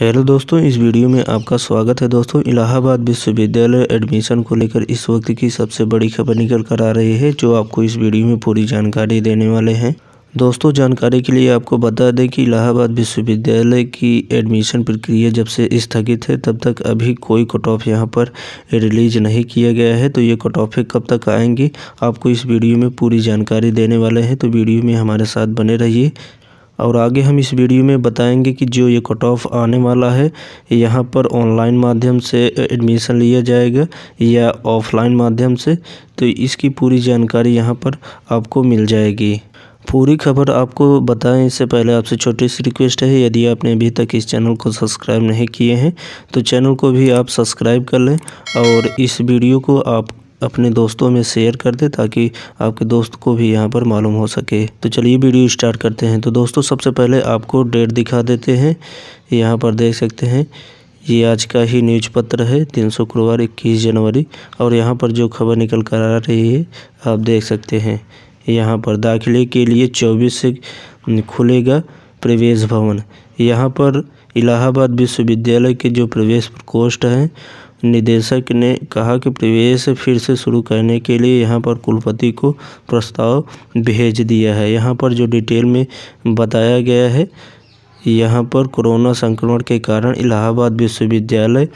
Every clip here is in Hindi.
हेलो दोस्तों इस वीडियो में आपका स्वागत है दोस्तों इलाहाबाद विश्वविद्यालय एडमिशन को लेकर इस वक्त की सबसे बड़ी खबर निकल कर आ रही है जो आपको इस वीडियो में पूरी जानकारी देने वाले हैं दोस्तों जानकारी के लिए आपको बता दें कि इलाहाबाद विश्वविद्यालय की एडमिशन प्रक्रिया जब से स्थगित है तब तक अभी कोई कट ऑफ यहाँ पर रिलीज नहीं किया गया है तो ये कट ऑफें कब तक आएंगी आपको इस वीडियो में पूरी जानकारी देने वाले हैं तो वीडियो में हमारे साथ बने रहिए और आगे हम इस वीडियो में बताएंगे कि जो ये कट ऑफ आने वाला है यहाँ पर ऑनलाइन माध्यम से एडमिशन लिया जाएगा या ऑफलाइन माध्यम से तो इसकी पूरी जानकारी यहाँ पर आपको मिल जाएगी पूरी खबर आपको बताएं इससे पहले आपसे छोटी सी रिक्वेस्ट है यदि आपने अभी तक इस चैनल को सब्सक्राइब नहीं किए हैं तो चैनल को भी आप सब्सक्राइब कर लें और इस वीडियो को आप अपने दोस्तों में शेयर कर दें ताकि आपके दोस्त को भी यहाँ पर मालूम हो सके तो चलिए वीडियो स्टार्ट करते हैं तो दोस्तों सबसे पहले आपको डेट दिखा देते हैं यहाँ पर देख सकते हैं ये आज का ही न्यूज पत्र है तीन शुक्रवार इक्कीस जनवरी और यहाँ पर जो खबर निकल कर आ रही है आप देख सकते हैं यहाँ पर दाखिले के लिए चौबीस से खुलेगा प्रवेश भवन यहाँ पर इलाहाबाद विश्वविद्यालय के जो प्रवेश प्रकोष्ठ हैं निदेशक ने कहा कि प्रवेश फिर से शुरू करने के लिए यहाँ पर कुलपति को प्रस्ताव भेज दिया है यहाँ पर जो डिटेल में बताया गया है यहाँ पर कोरोना संक्रमण के कारण इलाहाबाद विश्वविद्यालय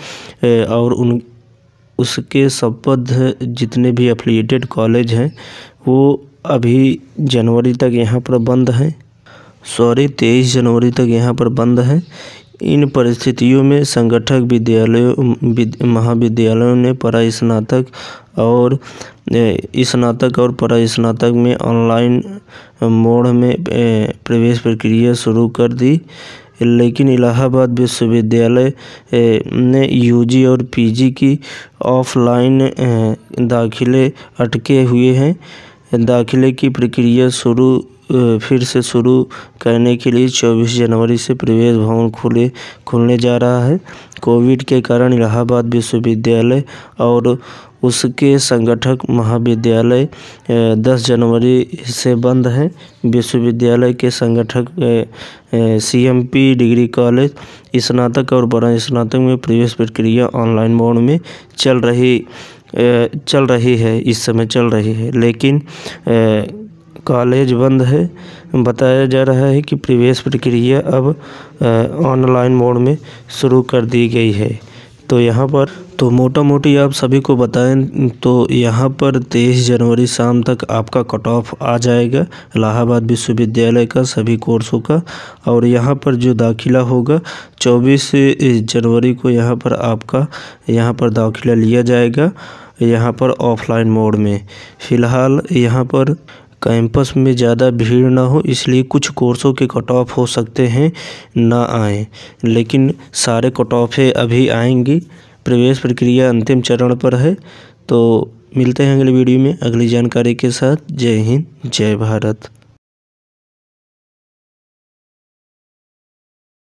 और उन उसके संबद्ध जितने भी एफिलिएटेड कॉलेज हैं वो अभी जनवरी तक यहाँ पर बंद हैं सॉरी तेईस जनवरी तक यहाँ पर बंद है इन परिस्थितियों में संगठक विद्यालयों महाविद्यालयों ने परा स्नातक और स्नातक और परा स्नातक में ऑनलाइन मोड में प्रवेश प्रक्रिया शुरू कर दी लेकिन इलाहाबाद विश्वविद्यालय ने यूजी और पीजी की ऑफलाइन दाखिले अटके हुए हैं दाखिले की प्रक्रिया शुरू फिर से शुरू करने के लिए चौबीस जनवरी से प्रवेश भवन खुले खुलने जा रहा है कोविड के कारण इलाहाबाद विश्वविद्यालय और उसके संगठक महाविद्यालय 10 जनवरी से बंद हैं विश्वविद्यालय के संगठक सीएमपी डिग्री कॉलेज स्नातक और बड़ा स्नातक में प्रवेश प्रक्रिया ऑनलाइन मोड में चल रही चल रही है इस समय चल रही है लेकिन कॉलेज बंद है बताया जा रहा है कि प्रवेश प्रक्रिया अब ऑनलाइन मोड में शुरू कर दी गई है तो यहाँ पर तो मोटा मोटी आप सभी को बताएं तो यहाँ पर तेईस जनवरी शाम तक आपका कट ऑफ आ जाएगा इलाहाबाद विश्वविद्यालय का सभी कोर्सों का और यहाँ पर जो दाखिला होगा चौबीस जनवरी को यहाँ पर आपका यहाँ पर दाखिला लिया जाएगा यहाँ पर ऑफलाइन मोड में फ़िलहाल यहाँ पर कैंपस में ज़्यादा भीड़ ना हो इसलिए कुछ कोर्सों के कट ऑफ हो सकते हैं ना आएँ लेकिन सारे कट ऑफें अभी आएंगी प्रवेश प्रक्रिया अंतिम चरण पर है तो मिलते हैं अगले वीडियो में अगली जानकारी के साथ जय हिंद जय भारत